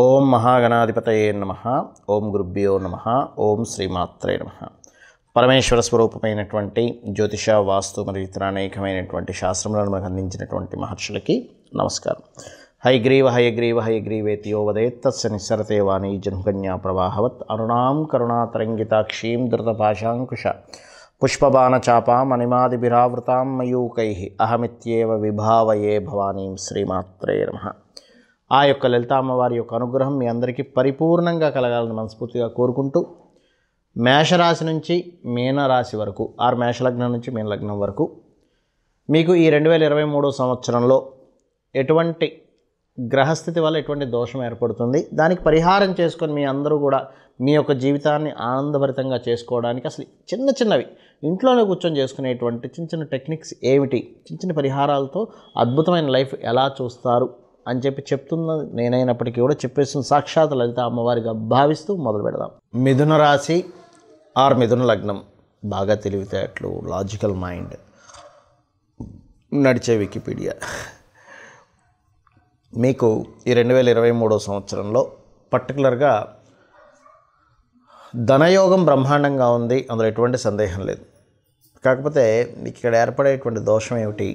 ఓం మహాగణాధిపతయే నమ ఓం గురుభ్యో నమ ఓం శ్రీమాత్రే నమ పరమేశ్వర స్వరూపమైనటువంటి జ్యోతిష వాస్తు మరియు ఇతర అనేకమైనటువంటి శాస్త్రములను మనకు అందించినటువంటి మహర్షులకి నమస్కారం హయగ్రీవ హయగ్రీవ హయగ్రీవేతియో వదేత్తస్య నిస్సరతే వాణి జన్కన్యా ప్రవాహవత్ అరుణాం కరుణాతరంగితాక్షీం ధృతపాశాంకుశ పుష్పబాణచాపాం మణిమాదిభిరావృతాం మయూకై అహమిత్యేవ విభావయే భవానీం శ్రీమాత్రే నమ ఆ యొక్క లలిత అమ్మవారి యొక్క అనుగ్రహం మీ అందరికీ పరిపూర్ణంగా కలగాలని మనస్ఫూర్తిగా కోరుకుంటూ మేషరాశి నుంచి మీనరాశి వరకు ఆరు మేషలగ్నం నుంచి మీనలగ్నం వరకు మీకు ఈ రెండు వేల ఇరవై మూడో సంవత్సరంలో ఎటువంటి గ్రహస్థితి వల్ల ఎటువంటి దోషం ఏర్పడుతుంది దానికి పరిహారం చేసుకొని మీ అందరూ కూడా మీ యొక్క జీవితాన్ని ఆనందభరితంగా చేసుకోవడానికి అసలు చిన్న చిన్నవి ఇంట్లోనే కూర్చొని చేసుకునేటువంటి చిన్న చిన్న టెక్నిక్స్ ఏమిటి చిన్న చిన్న పరిహారాలతో అద్భుతమైన లైఫ్ ఎలా చూస్తారు అని చెప్పి చెప్తున్న నేనైనప్పటికీ కూడా చెప్పేస్తున్న సాక్షాత్ లలిత అమ్మవారిగా భావిస్తూ మొదలు పెడదాం మిథున రాశి ఆర్ మిథున లగ్నం బాగా తెలివితేటలు లాజికల్ మైండ్ నడిచే వికీపీడియా మీకు ఈ రెండు వేల ఇరవై మూడో సంవత్సరంలో పర్టికులర్గా ధనయోగం బ్రహ్మాండంగా ఉంది అందులో ఎటువంటి సందేహం లేదు కాకపోతే మీకు ఇక్కడ ఏర్పడేటువంటి దోషం ఏమిటి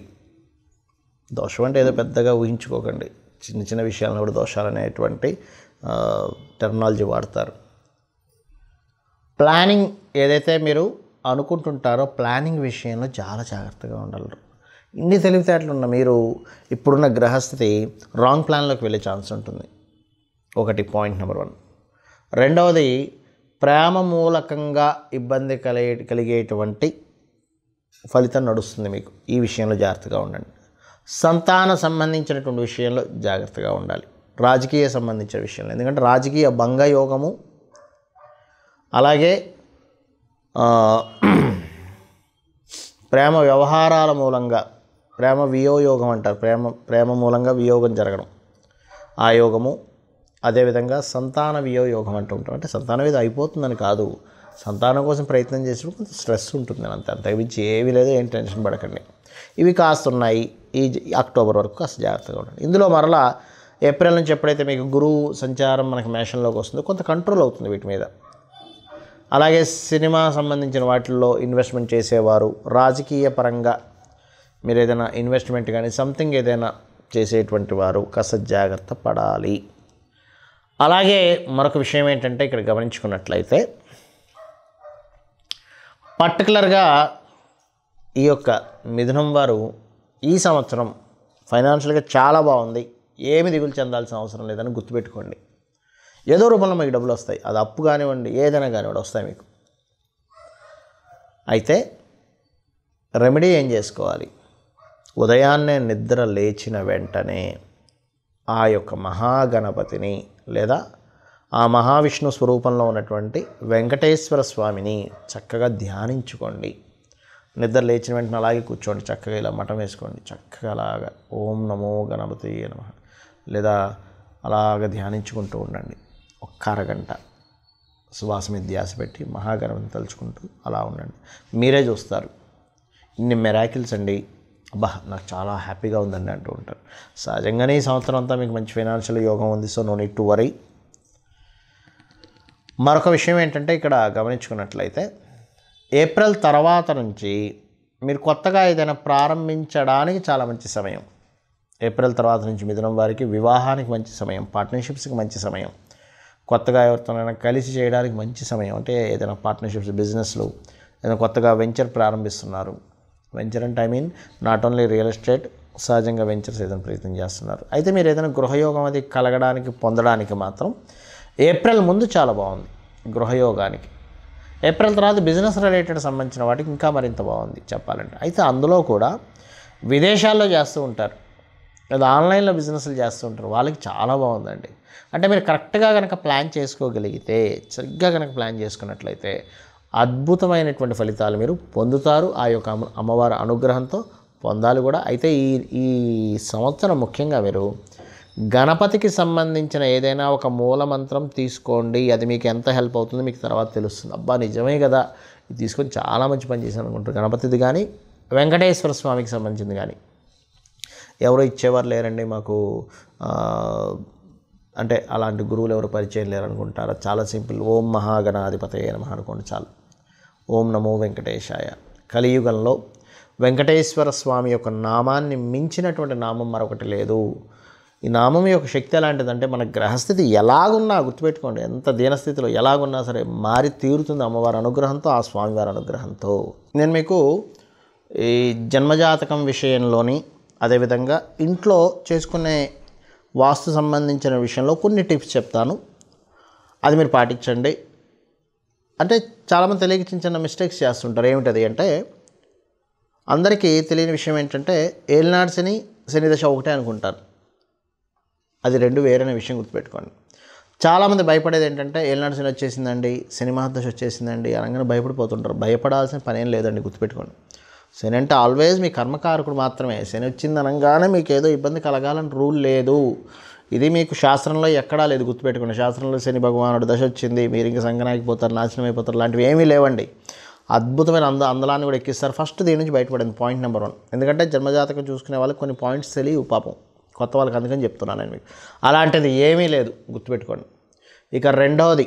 దోషం అంటే ఏదో పెద్దగా ఊహించుకోకండి చిన్న చిన్న విషయాలను కూడా దోషాలు అనేటువంటి టెక్నాలజీ వాడతారు ప్లానింగ్ ఏదైతే మీరు అనుకుంటుంటారో ప్లానింగ్ విషయంలో చాలా జాగ్రత్తగా ఉండాలి ఇన్ని తెలివితేటలు ఉన్న మీరు ఇప్పుడున్న గ్రహస్థితి రాంగ్ ప్లాన్లోకి వెళ్ళే ఛాన్స్ ఉంటుంది ఒకటి పాయింట్ నెంబర్ వన్ రెండవది ప్రేమ మూలకంగా ఇబ్బంది కలిగే కలిగేటువంటి ఫలితం నడుస్తుంది మీకు ఈ విషయంలో జాగ్రత్తగా ఉండండి సంతాన సంబంధించినటువంటి విషయంలో జాగ్రత్తగా ఉండాలి రాజకీయ సంబంధించిన విషయంలో ఎందుకంటే రాజకీయ భంగయోగము అలాగే ప్రేమ వ్యవహారాల మూలంగా ప్రేమ వియోయోగం అంటారు ప్రేమ ప్రేమ మూలంగా వియోగం జరగడం ఆ యోగము అదేవిధంగా సంతాన వియోయోగం అంటూ ఉంటాం అంటే సంతానం ఇది అయిపోతుందని కాదు సంతానం కోసం ప్రయత్నం చేసినప్పుడు కొంత స్ట్రెస్ ఉంటుంది అంతే అంతకుమించి ఏమీ లేదు ఏం టెన్షన్ పడకండి ఇవి కాస్తున్నాయి ఈ అక్టోబర్ వరకు కాస్త జాగ్రత్తగా ఉండండి ఇందులో మరలా ఏప్రిల్ నుంచి ఎప్పుడైతే మీకు గురువు సంచారం మనకి మేషంలోకి వస్తుందో కొంత కంట్రోల్ అవుతుంది వీటి మీద అలాగే సినిమా సంబంధించిన వాటిల్లో ఇన్వెస్ట్మెంట్ చేసేవారు రాజకీయ పరంగా మీరు ఏదైనా ఇన్వెస్ట్మెంట్ కానీ సంథింగ్ ఏదైనా చేసేటువంటి వారు కాస్త జాగ్రత్త పడాలి అలాగే మరొక విషయం ఏంటంటే ఇక్కడ గమనించుకున్నట్లయితే పర్టికులర్గా ఈ యొక్క మిథునం వారు ఈ సంవత్సరం ఫైనాన్షియల్గా చాలా బాగుంది ఏమి దిగులు చెందాల్సిన అవసరం లేదని గుర్తుపెట్టుకోండి ఏదో రూపంలో మీకు డబ్బులు వస్తాయి అది అప్పు కానివ్వండి ఏదైనా కానివ్వండి వస్తాయి మీకు అయితే రెమెడీ ఏం చేసుకోవాలి ఉదయాన్నే నిద్ర లేచిన వెంటనే ఆ యొక్క మహాగణపతిని లేదా ఆ మహావిష్ణు స్వరూపంలో ఉన్నటువంటి వెంకటేశ్వర స్వామిని చక్కగా ధ్యానించుకోండి నిద్ర లేచిన వెంటనే అలాగే కూర్చోండి చక్కగా ఇలా మఠం వేసుకోండి చక్కగా అలాగా ఓం నమో గణపతి నమ లేదా అలాగ ధ్యానించుకుంటూ ఉండండి ఒక్క అరగంట సువాస మీద ధ్యాస పెట్టి మహాగణపతిని తలుచుకుంటూ అలా ఉండండి మీరే చూస్తారు ఇన్ని మెరాకిల్స్ అండి అబ్బా నాకు చాలా హ్యాపీగా ఉందండి అంటూ ఉంటారు సహజంగానే ఈ సంవత్సరం అంతా మీకు మంచి ఫైనాన్షియల్ యోగం ఉంది so no need to worry మరొక విషయం ఏంటంటే ఇక్కడ గమనించుకున్నట్లయితే ఏప్రిల్ తర్వాత నుంచి మీరు కొత్తగా ఏదైనా ప్రారంభించడానికి చాలా మంచి సమయం ఏప్రిల్ తర్వాత నుంచి మిథునం వారికి వివాహానికి మంచి సమయం పార్ట్నర్షిప్స్కి మంచి సమయం కొత్తగా ఎవరితోనైనా కలిసి చేయడానికి మంచి సమయం అంటే ఏదైనా పార్ట్నర్షిప్స్ బిజినెస్లు ఏదైనా కొత్తగా వెంచర్ ప్రారంభిస్తున్నారు వెంచర్ అంటే I mean not only real estate సహజంగా వెంచర్స్ ఏదైనా ప్రయత్నం చేస్తున్నారు అయితే మీరు ఏదైనా గృహయోగం అది కలగడానికి పొందడానికి మాత్రం ఏప్రిల్ ముందు చాలా బాగుంది గృహయోగానికి ఏప్రిల్ తర్వాత బిజినెస్ రిలేటెడ్ సంబంధించిన వాటికి ఇంకా మరింత బాగుంది చెప్పాలంటే అయితే అందులో కూడా విదేశాల్లో చేస్తూ ఉంటారు లేదా ఆన్లైన్లో బిజినెస్లు చేస్తూ ఉంటారు వాళ్ళకి చాలా బాగుందండి అంటే మీరు కరెక్ట్గా కనుక ప్లాన్ చేసుకోగలిగితే సరిగ్గా కనుక ప్లాన్ చేసుకున్నట్లయితే అద్భుతమైనటువంటి ఫలితాలు మీరు పొందుతారు ఆ యొక్క అమ్మవారి అనుగ్రహంతో పొందాలి కూడా అయితే ఈ ఈ సంవత్సరం ముఖ్యంగా మీరు గణపతికి సంబంధించిన ఏదైనా ఒక మూల మంత్రం తీసుకోండి అది మీకు ఎంత హెల్ప్ అవుతుందో మీకు తర్వాత తెలుస్తుంది అబ్బా నిజమే కదా ఇది తీసుకొని చాలా మంచి పని చేశాను అనుకుంటారు గణపతిది కానీ వెంకటేశ్వర స్వామికి సంబంధించింది కానీ ఎవరు ఇచ్చేవారు లేరండి మాకు అంటే అలాంటి గురువులు ఎవరు పరిచయం లేరనుకుంటారు చాలా సింపుల్ ఓం మహాగణాధిపతయ నమ అనుకోండి చాలు ఓం నమో వెంకటేశాయ కలియుగంలో వెంకటేశ్వర స్వామి యొక్క నామాన్ని మించినటువంటి నామం మరొకటి లేదు ఈ నామం యొక్క శక్తి ఎలాంటిదంటే మన గ్రహస్థితి ఎలాగున్నా గుర్తుపెట్టుకోండి ఎంత దీనస్థితిలో ఎలాగున్నా సరే మారి తీరుతుంది అమ్మవారి అనుగ్రహంతో ఆ స్వామివారి అనుగ్రహంతో నేను మీకు ఈ జన్మజాతకం విషయంలోని అదేవిధంగా ఇంట్లో చేసుకునే వాస్తు సంబంధించిన విషయంలో కొన్ని టిప్స్ చెప్తాను అది మీరు పాటించండి అంటే చాలామంది తెలియక చిన్న చిన్న మిస్టేక్స్ చేస్తుంటారు ఏమిటది అంటే అందరికీ తెలియని విషయం ఏంటంటే ఏలినాడు శని శనిదశ ఒకటే అనుకుంటారు అది రెండు వేరైన విషయం గుర్తుపెట్టుకోండి చాలామంది భయపడేది ఏంటంటే ఏలనాడు సినిమా వచ్చేసిందండి సినిమా దశ వచ్చేసిందండి అనగానే భయపడిపోతుంటారు భయపడాల్సిన పని ఏం లేదండి గుర్తుపెట్టుకోండి శని అంటే ఆల్వేస్ మీ కర్మకారకుడు మాత్రమే శని వచ్చింది అనగానే మీకు ఏదో ఇబ్బంది కలగాలని రూల్ లేదు ఇది మీకు శాస్త్రంలో ఎక్కడా లేదు గుర్తుపెట్టుకోండి శాస్త్రంలో శని భగవానుడు దశ వచ్చింది మీరు ఇంకా సంగనాగిపోతారు నాశనం అయిపోతారు లాంటివి ఏమీ లేవండి అద్భుతమైన అంద అందలాన్ని కూడా ఎక్కిస్తారు ఫస్ట్ దీని నుంచి బయటపడింది పాయింట్ నెంబర్ వన్ ఎందుకంటే జన్మజాతకం చూసుకునే వాళ్ళకి కొన్ని పాయింట్స్ తెలియవు పాపం కొత్త వాళ్ళకి అందుకని చెప్తున్నాను నేను మీకు అలాంటిది ఏమీ లేదు గుర్తుపెట్టుకోండి ఇక రెండవది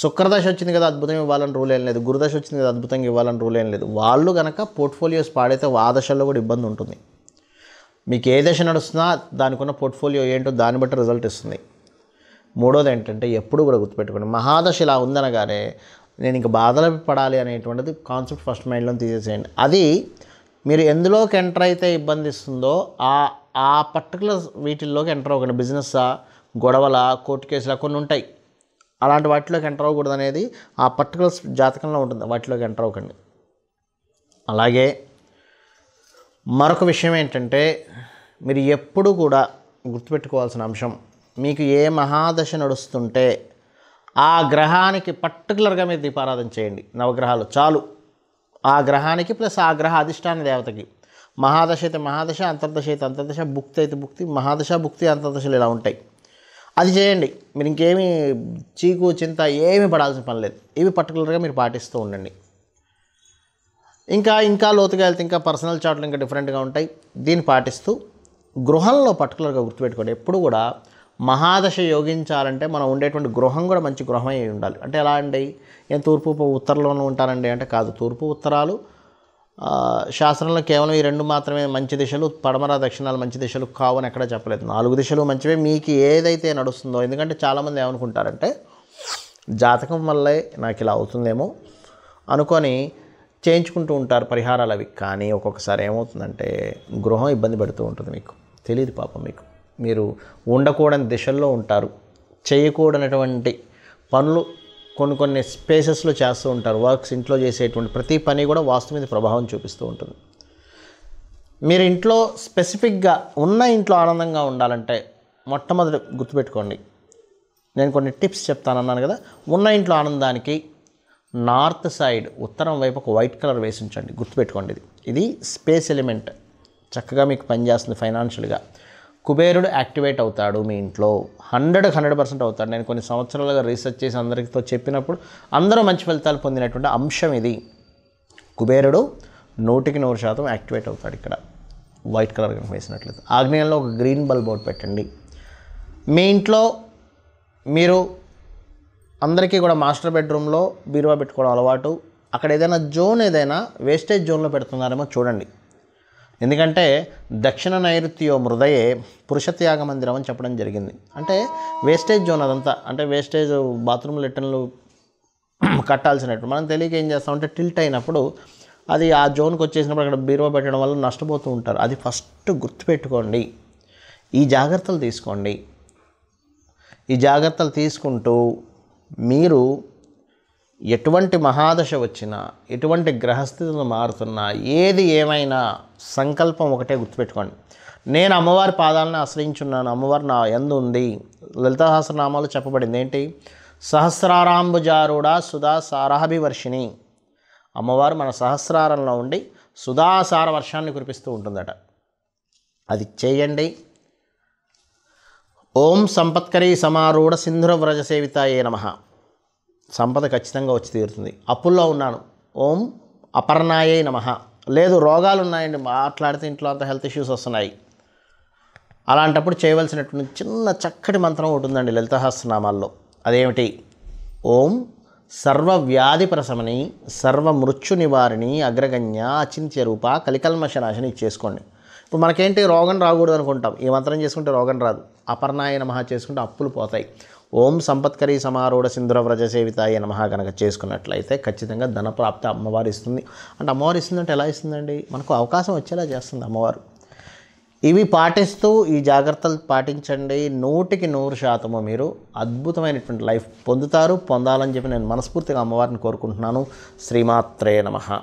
శుక్రదశ వచ్చింది కదా అద్భుతంగా ఇవ్వాలని రూల్ ఏం లేదు గురుదశ వచ్చింది కదా అద్భుతంగా ఇవ్వాలని రూల్ ఏం లేదు వాళ్ళు కనుక పోర్ట్ఫోలియోస్ పాడైతే ఆ దశల్లో కూడా ఇబ్బంది ఉంటుంది మీకు ఏ దశ నడుస్తున్నా దానికి ఉన్న పోర్ట్ఫోలియో ఏంటో దాన్ని బట్టి రిజల్ట్ ఇస్తుంది మూడోది ఏంటంటే ఎప్పుడు కూడా గుర్తుపెట్టుకోండి మహాదశ ఇలా ఉందనగానే నేను ఇంక బాధలు పడాలి అనేటువంటిది కాన్సెప్ట్ ఫస్ట్ మైండ్లో తీసేసేయండి అది మీరు ఎందులోకి ఎంటర్ అయితే ఇబ్బంది ఇస్తుందో ఆ ఆ పర్టికులర్ వీటిల్లోకి ఎంటర్ అవ్వకండి బిజినెస్ గొడవల కోర్టు కేసులు కొన్ని ఉంటాయి అలాంటి వాటిలోకి ఎంటర్ అవ్వకూడదు అనేది ఆ పర్టికులర్ జాతకంలో ఉంటుంది వాటిలోకి ఎంటర్ అవ్వకండి అలాగే మరొక విషయం ఏంటంటే మీరు ఎప్పుడు కూడా గుర్తుపెట్టుకోవాల్సిన అంశం మీకు ఏ మహాదశ నడుస్తుంటే ఆ గ్రహానికి పర్టికులర్గా మీరు దీపారాధన చేయండి నవగ్రహాలు చాలు ఆ గ్రహానికి ప్లస్ ఆ గ్రహ అధిష్టాన దేవతకి మహాదశ అయితే మహాదశ అంతర్దశ అయితే అంతర్దశ భుక్తి అయితే భుక్తి మహాదశ భుక్తి అంతర్దశలు ఇలా ఉంటాయి అది చేయండి మీరు ఇంకేమి చీకు చింత ఏమీ పడాల్సిన పని లేదు ఇవి పర్టికులర్గా మీరు పాటిస్తూ ఉండండి ఇంకా ఇంకా లోతుగా వెళ్తే ఇంకా పర్సనల్ చాట్లు ఇంకా డిఫరెంట్గా ఉంటాయి దీన్ని పాటిస్తూ గృహంలో పర్టికులర్గా గుర్తుపెట్టుకోండి ఎప్పుడు కూడా మహాదశ యోగించాలంటే మనం ఉండేటువంటి గృహం కూడా మంచి గృహం ఉండాలి అంటే ఎలా అండి నేను తూర్పు ఉత్తరంలోనూ ఉంటానండి అంటే కాదు తూర్పు ఉత్తరాలు శాస్త్రంలో కేవలం ఈ రెండు మాత్రమే మంచి దిశలు పడమర దక్షిణాలు మంచి దిశలు కావని ఎక్కడ చెప్పలేదు నాలుగు దిశలు మంచివే మీకు ఏదైతే నడుస్తుందో ఎందుకంటే చాలామంది ఏమనుకుంటారంటే జాతకం వల్లే నాకు ఇలా అవుతుందేమో అనుకొని చేయించుకుంటూ ఉంటారు పరిహారాలు అవి కానీ ఒక్కొక్కసారి ఏమవుతుందంటే గృహం ఇబ్బంది పెడుతూ ఉంటుంది మీకు తెలియదు పాపం మీకు మీరు ఉండకూడని దిశల్లో ఉంటారు చేయకూడనటువంటి పనులు కొన్ని కొన్ని స్పేసెస్లో చేస్తూ ఉంటారు వర్క్స్ ఇంట్లో చేసేటువంటి ప్రతి పని కూడా వాస్తు మీద ప్రభావం చూపిస్తూ ఉంటుంది మీరు ఇంట్లో స్పెసిఫిక్గా ఉన్న ఇంట్లో ఆనందంగా ఉండాలంటే మొట్టమొదటి గుర్తుపెట్టుకోండి నేను కొన్ని టిప్స్ చెప్తానన్నాను కదా ఉన్న ఇంట్లో ఆనందానికి నార్త్ సైడ్ ఉత్తరం వైపు ఒక వైట్ కలర్ వేసి ఉంచండి గుర్తుపెట్టుకోండి ఇది ఇది స్పేస్ ఎలిమెంట్ చక్కగా మీకు పనిచేస్తుంది ఫైనాన్షియల్గా కుబేరుడు యాక్టివేట్ అవుతాడు మీ ఇంట్లో హండ్రెడ్ హండ్రెడ్ పర్సెంట్ అవుతాడు నేను కొన్ని సంవత్సరాలుగా రీసెర్చ్ చేసి అందరితో చెప్పినప్పుడు అందరూ మంచి ఫలితాలు పొందినటువంటి అంశం ఇది కుబేరుడు నూటికి నూరు శాతం యాక్టివేట్ అవుతాడు ఇక్కడ వైట్ కలర్ కనుక వేసినట్లయితే ఆగ్నేయంలో ఒక గ్రీన్ బల్బ్ ఒకటి పెట్టండి మీ ఇంట్లో మీరు అందరికీ కూడా మాస్టర్ బెడ్రూమ్లో బీరువా పెట్టుకోవడం అలవాటు అక్కడ ఏదైనా జోన్ ఏదైనా వేస్టేజ్ జోన్లో పెడుతున్నారేమో చూడండి ఎందుకంటే దక్షిణ నైరుతియో మృదయే పురుషత్యాగ మందిరం అని చెప్పడం జరిగింది అంటే వేస్టేజ్ జోన్ అదంతా అంటే వేస్టేజ్ బాత్రూమ్ లిటన్లు కట్టాల్సినట్టు మనం తెలియక ఏం చేస్తామంటే టిల్ట్ అయినప్పుడు అది ఆ జోన్కి వచ్చేసినప్పుడు అక్కడ బీరువా పెట్టడం వల్ల నష్టపోతూ ఉంటారు అది ఫస్ట్ గుర్తుపెట్టుకోండి ఈ జాగ్రత్తలు తీసుకోండి ఈ జాగ్రత్తలు తీసుకుంటూ మీరు ఎటువంటి మహాదశ వచ్చినా ఎటువంటి గ్రహస్థితులు మారుతున్నా ఏది ఏమైనా సంకల్పం ఒకటే గుర్తుపెట్టుకోండి నేను అమ్మవారి పాదాలను ఆశ్రయించున్నాను అమ్మవారు నా ఎందు ఉంది లలితాహస్రనామాలు చెప్పబడింది ఏంటి సహస్రారాంబుజారుడా సుధా సారాభివర్షిణి అమ్మవారు మన సహస్రారంలో ఉండి సుధాసార వర్షాన్ని కురిపిస్తూ ఉంటుందట అది చేయండి ఓం సంపత్కరీ సమారూఢ సింధుర వ్రజ సేవితాయే నమ సంపద ఖచ్చితంగా వచ్చి తీరుతుంది అప్పుల్లో ఉన్నాను ఓం అపర్ణాయే నమ లేదు రోగాలు ఉన్నాయండి మాట్లాడితే ఇంట్లో అంత హెల్త్ ఇష్యూస్ వస్తున్నాయి అలాంటప్పుడు చేయవలసినటువంటి చిన్న చక్కటి మంత్రం ఉంటుందండి లలితహస్రనామాల్లో అదేమిటి ఓం సర్వ వ్యాధి ప్రసమని సర్వ మృత్యు నివారిణి అగ్రగణ్య అచింత్య రూప కలికల్మశనాశని చేసుకోండి ఇప్పుడు మనకేంటి రోగం రాకూడదు అనుకుంటాం ఈ మంత్రం చేసుకుంటే రోగం రాదు అపర్ణాయ నమహ చేసుకుంటే అప్పులు పోతాయి ఓం సంపత్కరి సమారూఢ సింధుర వ్రజ సేవితాయ నమహా కనుక చేసుకున్నట్లయితే ఖచ్చితంగా ప్రాప్తి అమ్మవారు ఇస్తుంది అంటే అమ్మవారు ఇస్తుందంటే ఎలా ఇస్తుందండి మనకు అవకాశం వచ్చేలా చేస్తుంది అమ్మవారు ఇవి పాటిస్తూ ఈ జాగ్రత్తలు పాటించండి నూటికి నూరు శాతము మీరు అద్భుతమైనటువంటి లైఫ్ పొందుతారు పొందాలని చెప్పి నేను మనస్ఫూర్తిగా అమ్మవారిని కోరుకుంటున్నాను శ్రీమాత్రే నమ